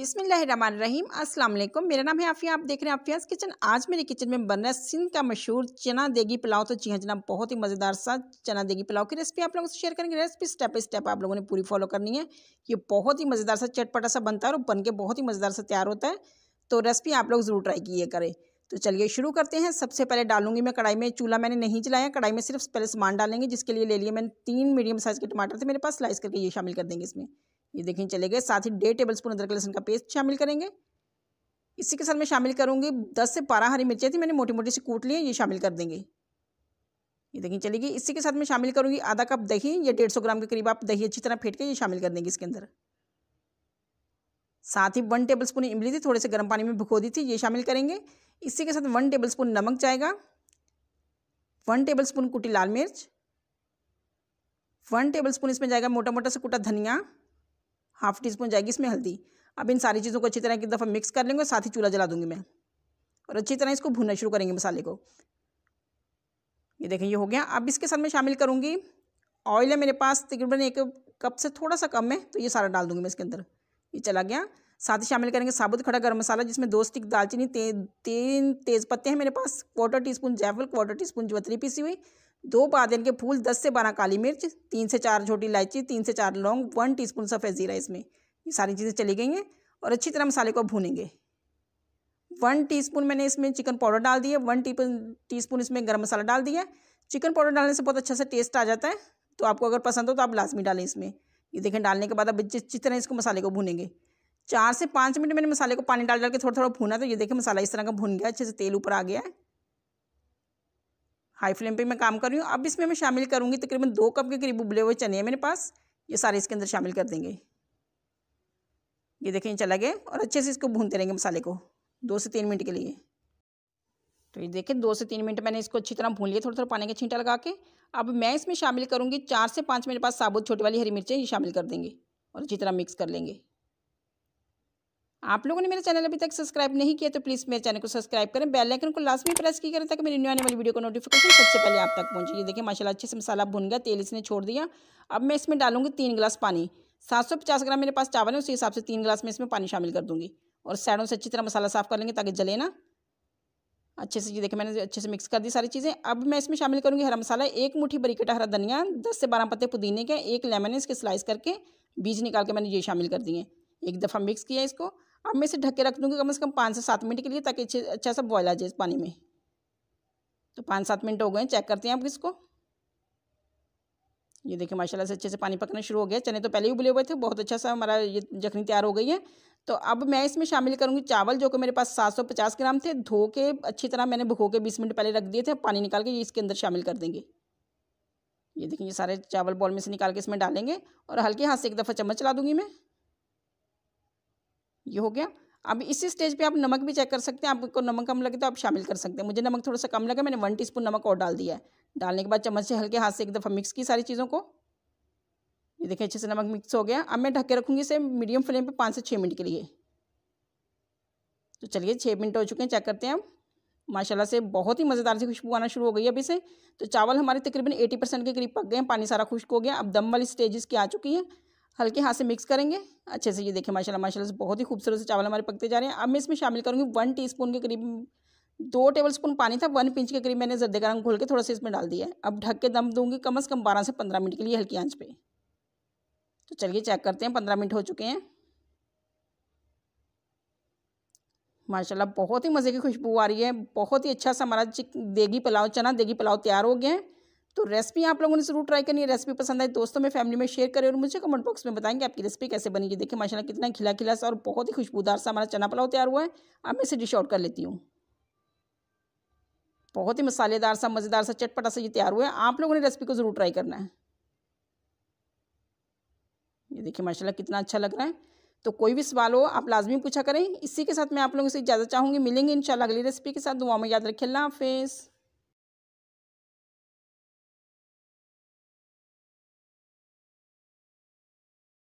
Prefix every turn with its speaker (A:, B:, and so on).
A: बिसमीम अस्सलाम वालेकुम मेरा नाम है आफिया आप देख रहे हैं आफियाज किचन आज मेरे किचन में बन रहा है सिंध का मशहूर चना देगी पुलाव तो जी हाँ जनाब बहुत ही मज़ेदार सा चना देगी पुलाव की रेसिपी आप लोगों से शेयर करेंगे रेसिपी स्टेप बाई स्टेप आप लोगों ने पूरी फॉलो करनी है ये बहुत ही मज़ेदार सा चटपटा सा बनता है और बन के बहुत ही मज़ेदार सा तैयार होता है तो रेसिपी आप लोग ज़रूर ट्राई किए करें तो चलिए शुरू करते हैं सबसे पहले डालूंगी मैं कढ़ाई में चूल्हा मैंने नहीं चलाया कढ़ाई में सिर्फ पहले सामान डालेंगे जिसके लिए ले लिए मैंने तीन मीडियम साइज़ के टमाटर थे मेरे पास स्लाइस करके ये शामिल कर देंगे इसमें ये देखें चले गए साथ ही डेढ़ टेबल स्पून अदरक लहसुन का पेस्ट शामिल करेंगे इसी के साथ मैं शामिल करूँगी दस से बारह हरी मिर्चें थी मैंने मोटी मोटी से कूट ली ये शामिल कर देंगे ये देखें चलेगी इसी के साथ मैं शामिल करूंगी आधा कप दही या डेढ़ सौ ग्राम के करीब आप दही अच्छी तरह फेंट के ये शामिल कर देंगे इसके अंदर साथ ही वन टेबल स्पून इमली थी थोड़े से गर्म पानी में भिगो दी थी ये शामिल करेंगे इसी के साथ वन टेबल स्पून नमक जाएगा वन टेबल स्पून कुटी लाल मिर्च वन टेबल स्पून इसमें जाएगा मोटा मोटा से कुटा धनिया हाफ़ टी स्पून जाएगी इसमें हल्दी अब इन सारी चीज़ों को अच्छी तरह एक दफ़ा मिक्स कर लेंगे साथ ही चूल्हा जला दूंगी मैं और अच्छी तरह इसको भूनना शुरू करेंगे मसाले को ये देखें ये हो गया अब इसके साथ मैं शामिल करूँगी ऑयल है मेरे पास तकरीबन एक कप से थोड़ा सा कम है तो ये सारा डाल दूंगी मैं इसके अंदर ये चला गया साथ ही शामिल करेंगे साबुत खड़ा गर्म मसाला जिसमें दो स्टिक दालचीनी ते, तीन तेज़ पत्ते हैं मेरे पास क्वार्टर टी स्पून जायफल क्वार्टर टी स्पून जवतरी पीसी हुई दो पादल के फूल दस से बारह काली मिर्च तीन से चार छोटी इलायची तीन से चार लौंग वन टीस्पून सफ़ेद ज़ीरा इसमें ये सारी चीज़ें चली गई हैं और अच्छी तरह मसाले को भूनेंगे वन टीस्पून मैंने इसमें चिकन पाउडर डाल दिया वन स्पून इसमें गर्म मसाला डाल दिया चिकन पाउडर डालने से बहुत अच्छा सा टेस्ट आ जाता है तो आपको अगर पसंद हो तो आप लाजमी डालें इसमें ये देखें डालने के बाद अब अच्छी तरह इसको मसाले को भूनेंगे चार से पाँच मिनट मैंने मसाले को पानी डाल डाल के थोड़ा थोड़ा भूना तो ये देखें मसाला इस तरह का भून गया अच्छे से तेल ऊपर आ गया है हाई फ्लेम पे मैं काम कर रही हूँ अब इसमें मैं शामिल करूँगी तकरीबन दो कप के करीब उबले हुए चने हैं मेरे पास ये सारे इसके अंदर शामिल कर देंगे ये देखें चला गया और अच्छे से इसको भूनते रहेंगे मसाले को दो से तीन मिनट के लिए तो ये देखें दो से तीन मिनट मैंने इसको अच्छी तरह भून लिया थोड़ा थोड़ा पानी का छींटा लगा के अब मैं इसमें शामिल करूँगी चार से पाँच मेरे पास साबुत छोटी वाली हरी मिर्चें ये शामिल कर देंगे और अच्छी तरह मिक्स कर लेंगे आप लोगों ने मेरे चैनल अभी तक सब्सक्राइब नहीं किया तो प्लीज़ मेरे चैनल को सब्सक्राइब करें बेल आइकन को लास्ट में प्रेस की करें ताकि मेरी न्यू आने वाली वीडियो का नोटिफिकेशन सबसे पहले आप तक पहुंचे ये देखिए माशाल्लाह अच्छे से मसाला भुन गया तेल इसने छोड़ दिया अब मैं इसमें डालूंगी तीन गिलास पानी सात सौ पचास ग्राम मेरे पास चावल है उसी हिसाब से तीन गिलास में इसमें पानी शामिल कर दूँगी और साइडों से अच्छी तरह मसाला साफ़ कर लेंगे ताकि जले ना अच्छे से ये देखिए मैंने अच्छे से मिक्स कर दी सारी चीज़ें अब मैं इसमें शामिल करूँगी हरा मसाला एक मुट्ठी बरीकटा हरा धनिया दस से बारह पत्ते पुदीने के एक लेमन इसके स्लाइस करके बीज निकाल के मैंने ये शामिल कर दिए एक दफ़ा मिक्स किया इसको अब मैं इसे ढक के रख दूँगी कम से कम पाँच से सात मिनट के लिए ताकि अच्छे अच्छा सा बॉयल आ जाए इस पानी में तो पाँच सात मिनट हो गए चेक करते हैं आप इसको ये देखिए माशाल्लाह से अच्छे से पानी पकना शुरू हो गया चने तो पहले ही उबले हुए थे बहुत अच्छा सा हमारा ये जखनी तैयार हो गई है तो अब मैं इसमें शामिल करूँगी चावल जो कि मेरे पास 750 ग्राम थे धो के अच्छी तरह मैंने भुगो के 20 मिनट पहले रख दिए थे पानी निकाल के ये इसके अंदर शामिल कर देंगे ये देखिए ये सारे चावल बॉल में से निकाल के इसमें डालेंगे और हल्के हाथ से एक दफ़ा चम्मच चला दूँगी मैं ये हो गया अब इसी स्टेज पे आप नमक भी चेक कर सकते हैं आपको नमक कम लगे तो आप शामिल कर सकते हैं मुझे नमक थोड़ा सा कम लगा मैंने वन टीस्पून नमक और डाल दिया है डालने के बाद चम्मच से हल्के हाथ से एक दफ़ा मिक्स की सारी चीज़ों को ये देखिए अच्छे से नमक मिक्स हो गया अब मैं ढक के रखूँगी इसे मीडियम फ्लेम पर पाँच से छः मिनट के लिए तो चलिए छः मिनट हो चुके हैं चेक करते हैं हम माशाला से बहुत ही मज़ेदार सी खुशबू आना शुरू हो गई अभी से तो चावल हमारे तकरीबन एटी परसेंट के करीब पक गए हैं पानी सारा खुश्क हो गया अब दम वाली स्टेज इसकी आ चुकी है हल्के हाथ से मिक्स करेंगे अच्छे से ये देखें माशाल्लाह माशाल्लाह से बहुत ही खूबसूरत से चावल हमारे पकते जा रहे हैं अब मैं इसमें शामिल करूँगी वन टीस्पून के करीब दो टेबल स्पून पानी था वन पिंच के करीब मैंने जर्दे का रंग घोल के थोड़ा सा इसमें डाल दिया है अब ढक के दम दूंगी कम से कम बारह से पंद्रह मिनट के लिए हल्की आँच पर तो चलिए चेक करते हैं पंद्रह मिनट हो चुके हैं माशाल्लाह बहुत ही मज़े की खुशबू आ रही है बहुत ही अच्छा सा हमारा देगी पुलाव चना देगी पुलाव तैयार हो गया है तो रेसिपी आप लोगों ने जरूर ट्राई करनी है रेसिपी पसंद आई दोस्तों में फैमिली में शेयर करें और मुझे कमेंट बॉक्स में बताएंगे आपकी रेसिपी कैसे बनी है देखिए माशाल्लाह कितना खिला खिला सा और बहुत ही खुशबूदार सा हमारा चना पुलाव तैयार हुआ है अब मैं इसे डिश आउट कर लेती हूँ बहुत ही मसालेदार सा मज़ेदार सा चटपटा सा ये तैयार हुआ है आप लोगों ने रेसिपी को ज़रूर ट्राई करना है ये देखिए माशाला कितना अच्छा लग रहा है तो कोई भी सवाल हो आप लाजमी पूछा करें इसी के साथ मैं आप लोगों से इजाज़त चाहूँगी मिलेंगे इन अगली रेसिपी के साथ दुआ में याद रखें अल्लाह हाफिज़